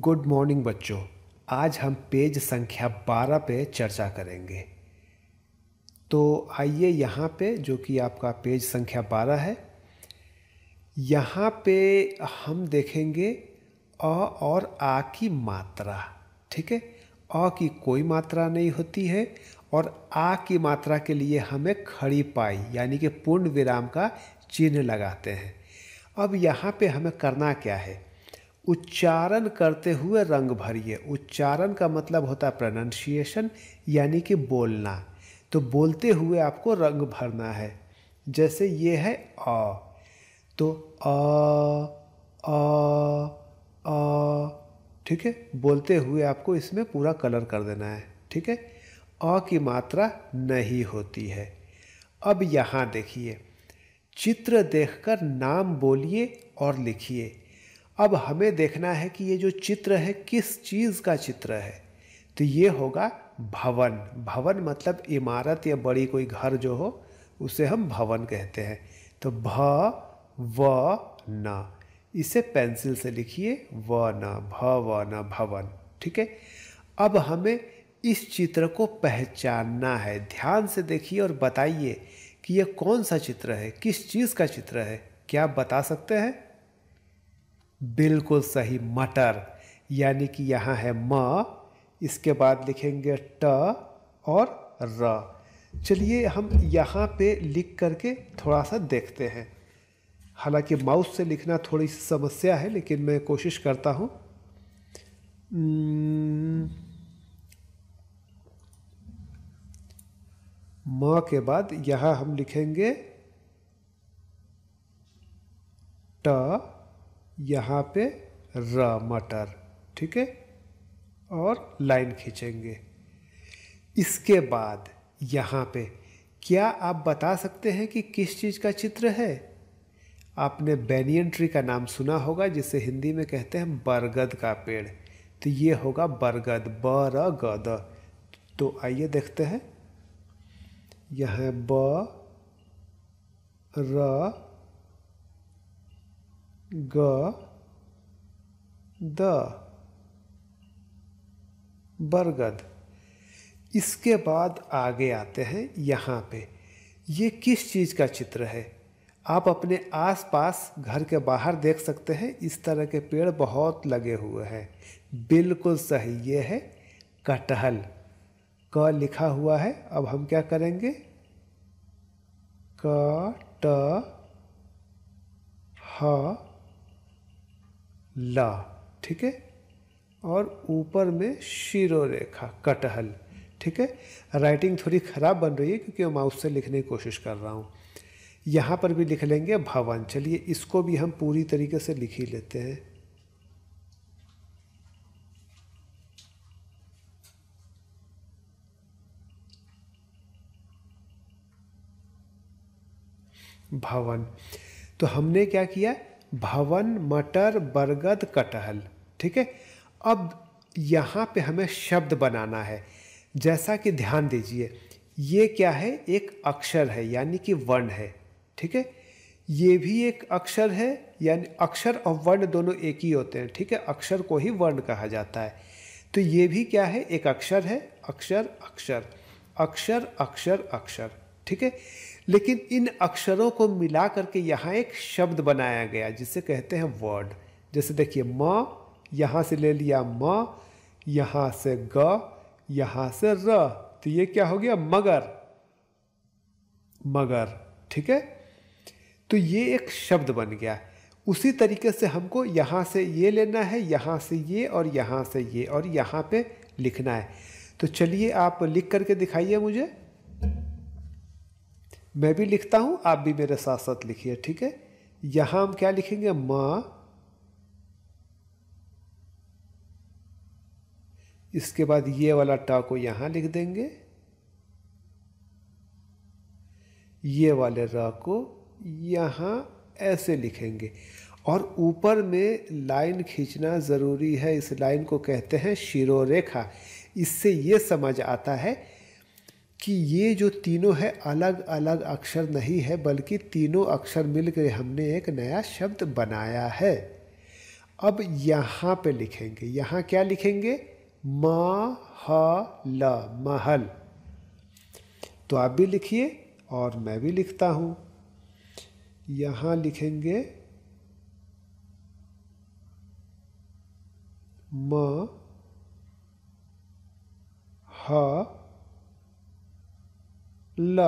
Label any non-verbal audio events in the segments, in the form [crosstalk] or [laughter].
good morning बच्चों आज हम पेज संख्या 12 पे चर्चा करेंगे तो आइए यहाँ पे जो कि आपका पेज संख्या 12 है यहाँ पे हम देखेंगे अ और आ की मात्रा ठीक है अ की कोई मात्रा नहीं होती है और आ की मात्रा के लिए हमें खड़ी पाई यानी कि पूर्ण विराम का चिन्ह लगाते हैं अब यहाँ पे हमें करना क्या है उच्चारण करते हुए रंग भरिए उच्चारण का मतलब होता है प्रोनाउंसिएशन यानी कि बोलना तो बोलते हुए आपको रंग भरना है जैसे ये है अ तो अ अ अ ठीक है बोलते हुए आपको इसमें पूरा कलर कर देना है ठीक है अ की मात्रा नहीं होती है अब यहाँ देखिए चित्र देखकर नाम बोलिए और लिखिए अब हमें देखना है कि ये जो चित्र है किस चीज़ का चित्र है तो ये होगा भवन भवन मतलब इमारत या बड़ी कोई घर जो हो उसे हम भवन कहते हैं तो भ व न इसे पेंसिल से लिखिए व न भ व न भवन ठीक है अब हमें इस चित्र को पहचानना है ध्यान से देखिए और बताइए कि यह कौन सा चित्र है किस चीज़ का चित्र है क्या आप बता सकते हैं बिल्कुल सही मटर यानी कि यहाँ है म इसके बाद लिखेंगे ट और र चलिए हम यहाँ पे लिख करके थोड़ा सा देखते हैं हालांकि माउस से लिखना थोड़ी सी समस्या है लेकिन मैं कोशिश करता हूँ म के बाद यहाँ हम लिखेंगे ट यहाँ पे र मटर ठीक है और लाइन खींचेंगे इसके बाद यहाँ पे क्या आप बता सकते हैं कि किस चीज़ का चित्र है आपने बेनियन ट्री का नाम सुना होगा जिसे हिंदी में कहते हैं बरगद का पेड़ तो ये होगा बरगद ब र बरगद तो आइए देखते हैं यह ब र ग द बरगद इसके बाद आगे आते हैं यहाँ पे ये किस चीज़ का चित्र है आप अपने आसपास घर के बाहर देख सकते हैं इस तरह के पेड़ बहुत लगे हुए हैं बिल्कुल सही ये है कटहल क लिखा हुआ है अब हम क्या करेंगे क ट ह ला ठीक है और ऊपर में शिरो रेखा कटहल ठीक है राइटिंग थोड़ी ख़राब बन रही है क्योंकि मैं माउस से लिखने की कोशिश कर रहा हूँ यहाँ पर भी लिख लेंगे भवन चलिए इसको भी हम पूरी तरीके से लिख ही लेते हैं भवन तो हमने क्या किया भवन मटर बरगद कटहल ठीक है अब यहाँ पे हमें शब्द बनाना है जैसा कि ध्यान दीजिए ये क्या है एक अक्षर है यानी कि वर्ण है ठीक है ये भी एक अक्षर है यानी अक्षर और वर्ण दोनों एक ही होते हैं ठीक है अक्षर को ही वर्ण कहा जाता है तो ये भी क्या है एक अक्षर है अक्षर अक्षर अक्षर अक्षर अक्षर ठीक है लेकिन इन अक्षरों को मिला करके यहाँ एक शब्द बनाया गया जिसे कहते हैं वर्ड जैसे देखिए म यहाँ से ले लिया म यहाँ से ग यहाँ से र तो ये क्या हो गया मगर मगर ठीक है तो ये एक शब्द बन गया उसी तरीके से हमको यहाँ से ये लेना है यहाँ से ये और यहाँ से ये और यहाँ पे लिखना है तो चलिए आप लिख करके दिखाइए मुझे मैं भी लिखता हूँ आप भी मेरे साथ साथ लिखिए ठीक है यहाँ हम क्या लिखेंगे माँ इसके बाद ये वाला टा को यहाँ लिख देंगे ये वाले र को यहाँ ऐसे लिखेंगे और ऊपर में लाइन खींचना ज़रूरी है इस लाइन को कहते हैं शिरोरेखा इससे ये समझ आता है कि ये जो तीनों है अलग अलग अक्षर नहीं है बल्कि तीनों अक्षर मिलकर हमने एक नया शब्द बनाया है अब यहाँ पे लिखेंगे यहाँ क्या लिखेंगे म ह ल महल तो आप भी लिखिए और मैं भी लिखता हूँ यहाँ लिखेंगे म ह ल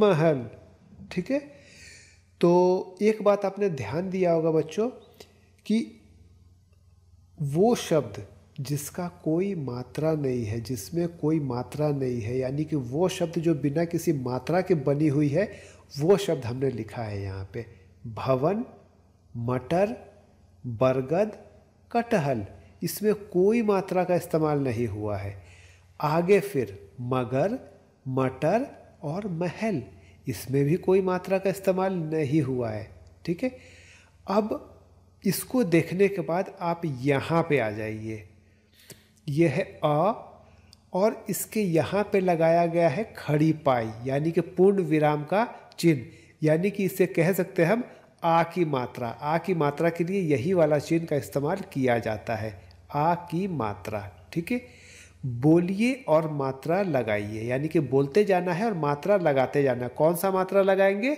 महल ठीक है तो एक बात आपने ध्यान दिया होगा बच्चों कि वो शब्द जिसका कोई मात्रा नहीं है जिसमें कोई मात्रा नहीं है यानी कि वो शब्द जो बिना किसी मात्रा के बनी हुई है वो शब्द हमने लिखा है यहाँ पे भवन मटर बरगद कटहल इसमें कोई मात्रा का इस्तेमाल नहीं हुआ है आगे फिर मगर मटर और महल इसमें भी कोई मात्रा का इस्तेमाल नहीं हुआ है ठीक है अब इसको देखने के बाद आप यहाँ पे आ जाइए यह है अ और इसके यहाँ पे लगाया गया है खड़ी पाई यानी कि पूर्ण विराम का चिन्ह यानी कि इसे कह सकते हैं हम आ की मात्रा आ की मात्रा के लिए यही वाला चिन्ह का इस्तेमाल किया जाता है आ की मात्रा ठीक है बोलिए और मात्रा लगाइए यानी कि बोलते जाना है और मात्रा लगाते जाना है कौन सा मात्रा लगाएंगे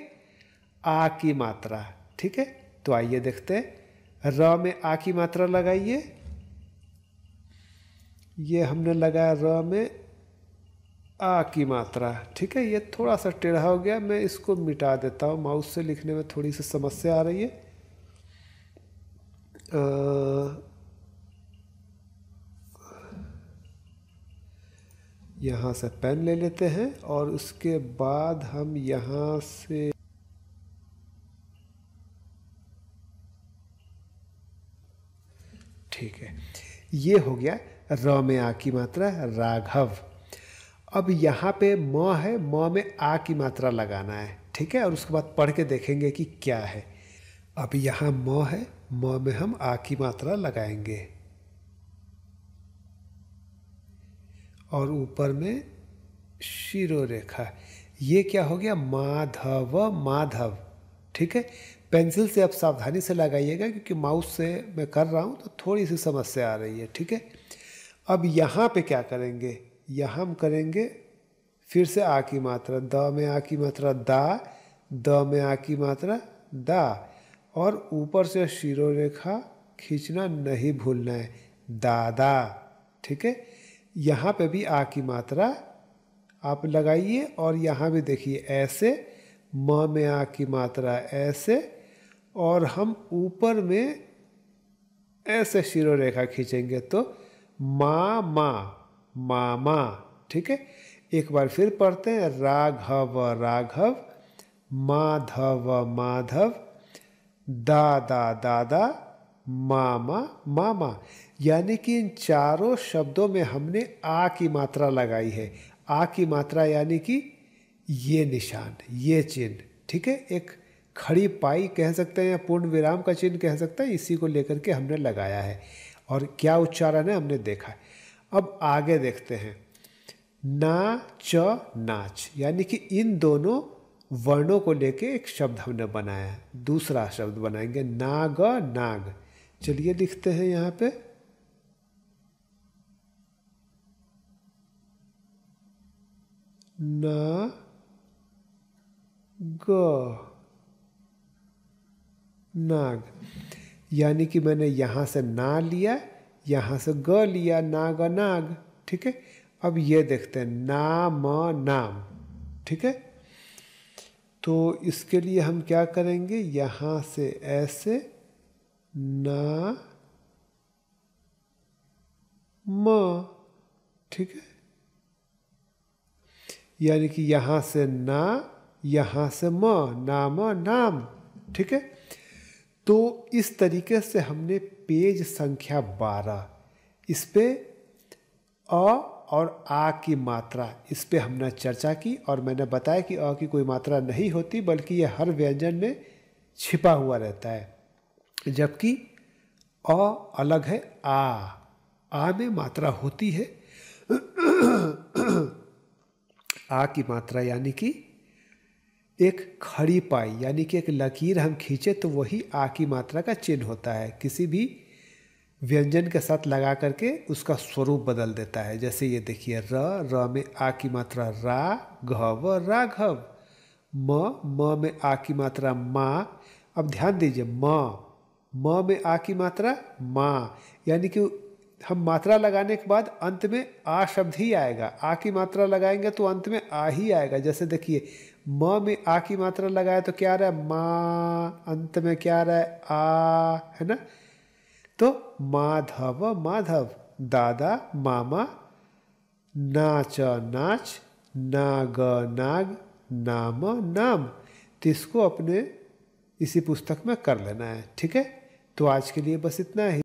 आ की मात्रा ठीक है तो आइए देखते हैं र में आ की मात्रा लगाइए ये हमने लगाया र में आ की मात्रा ठीक है ये थोड़ा सा टेढ़ा हो गया मैं इसको मिटा देता हूँ माउस से लिखने में थोड़ी सी समस्या आ रही है आ, यहाँ से पेन ले लेते हैं और उसके बाद हम यहाँ से ठीक है ये हो गया र में आ की मात्रा राघव अब यहाँ पे म है म में आ की मात्रा लगाना है ठीक है और उसके बाद पढ़ के देखेंगे कि क्या है अब यहाँ म है म में हम आ की मात्रा लगाएंगे और ऊपर में शीरो रेखा ये क्या हो गया माधव माधव ठीक है पेंसिल से आप सावधानी से लगाइएगा क्योंकि माउस से मैं कर रहा हूँ तो थोड़ी सी समस्या आ रही है ठीक है अब यहाँ पे क्या करेंगे यहाँ हम करेंगे फिर से आ की मात्रा द में आ की मात्रा दा द में आ की मात्रा दा और ऊपर से शिरो रेखा खींचना नहीं भूलना है दादा ठीक है यहाँ पे भी आ की मात्रा आप लगाइए और यहाँ भी देखिए ऐसे म में आ की मात्रा ऐसे और हम ऊपर में ऐसे शिरो रेखा खींचेंगे तो मा मा मा माँ ठीक है एक बार फिर पढ़ते हैं राघव राघव माधव माधव दादा दादा मामा मामा यानी कि इन चारों शब्दों में हमने आ की मात्रा लगाई है आ की मात्रा यानी कि ये निशान ये चिन्ह ठीक है एक खड़ी पाई कह सकते हैं या पूर्ण विराम का चिन्ह कह सकते हैं इसी को लेकर के हमने लगाया है और क्या उच्चारण है हमने देखा है अब आगे देखते हैं ना च नाच यानी कि इन दोनों वर्णों को लेके एक शब्द हमने बनाया है दूसरा शब्द बनाएंगे नाग नाग चलिए लिखते हैं यहाँ पे न ग नाग यानी कि मैंने यहाँ से ना लिया यहाँ से ग लिया नाग नाग ठीक है अब ये देखते हैं नाम नाम ठीक है तो इसके लिए हम क्या करेंगे यहाँ से ऐसे ना म ठीक है यानी कि यहाँ से ना यहाँ से म नाम नाम ठीक है तो इस तरीके से हमने पेज संख्या बारह इस पे अ और आ की मात्रा इस पे हमने चर्चा की और मैंने बताया कि अ की कोई मात्रा नहीं होती बल्कि यह हर व्यंजन में छिपा हुआ रहता है जबकि अ अलग है आ आ में मात्रा होती है [clears throat] आ की मात्रा यानी कि एक खड़ी पाई यानी कि एक लकीर हम खींचे तो वही आ की मात्रा का चिन्ह होता है किसी भी व्यंजन के साथ लगा करके उसका स्वरूप बदल देता है जैसे ये देखिए र र में आ की मात्रा रा घव राघव म म में आ की मात्रा माँ अब ध्यान दीजिए म माँ में आ की मात्रा माँ यानी कि हम मात्रा लगाने के बाद अंत में आ शब्द ही आएगा आ की मात्रा लगाएंगे तो अंत में आ ही आएगा जैसे देखिए म में आ की मात्रा लगाए तो क्या रहा है माँ अंत में क्या रहा है आ है ना तो माधव माधव दादा मामा नाच नाच नाग नाग नाम नाम तो इसको अपने इसी पुस्तक में कर लेना है ठीक है तो आज के लिए बस इतना ही